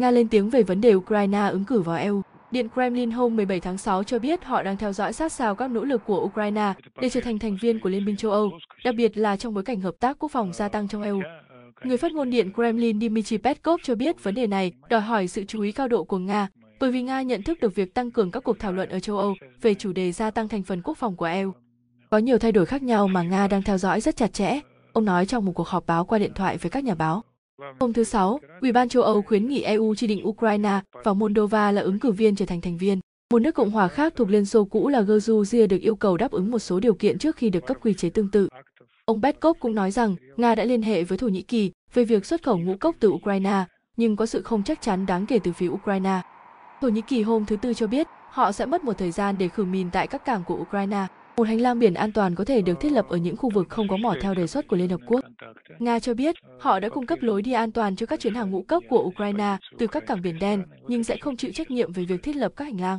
Nga lên tiếng về vấn đề Ukraine ứng cử vào EU. Điện Kremlin hôm 17 tháng 6 cho biết họ đang theo dõi sát sao các nỗ lực của Ukraine để trở thành thành viên của Liên minh châu Âu, đặc biệt là trong bối cảnh hợp tác quốc phòng gia tăng trong EU. Người phát ngôn Điện Kremlin Dmitry Peskov cho biết vấn đề này đòi hỏi sự chú ý cao độ của Nga, bởi vì Nga nhận thức được việc tăng cường các cuộc thảo luận ở châu Âu về chủ đề gia tăng thành phần quốc phòng của EU. Có nhiều thay đổi khác nhau mà Nga đang theo dõi rất chặt chẽ, ông nói trong một cuộc họp báo qua điện thoại với các nhà báo. Vâng. Hôm thứ Sáu, Ủy ban châu Âu khuyến nghị EU chỉ định Ukraine và Moldova là ứng cử viên trở thành thành viên. Một nước Cộng hòa khác thuộc Liên Xô cũ là Georgia được yêu cầu đáp ứng một số điều kiện trước khi được cấp quy chế tương tự. Ông Peskov cũng nói rằng Nga đã liên hệ với Thổ Nhĩ Kỳ về việc xuất khẩu ngũ cốc từ Ukraine, nhưng có sự không chắc chắn đáng kể từ phía Ukraine. Thổ Nhĩ Kỳ hôm thứ Tư cho biết họ sẽ mất một thời gian để khử mìn tại các cảng của Ukraine. Một hành lang biển an toàn có thể được thiết lập ở những khu vực không có mỏ theo đề xuất của Liên Hợp Quốc. Nga cho biết họ đã cung cấp lối đi an toàn cho các chuyến hàng ngũ cốc của Ukraine từ các cảng biển đen, nhưng sẽ không chịu trách nhiệm về việc thiết lập các hành lang.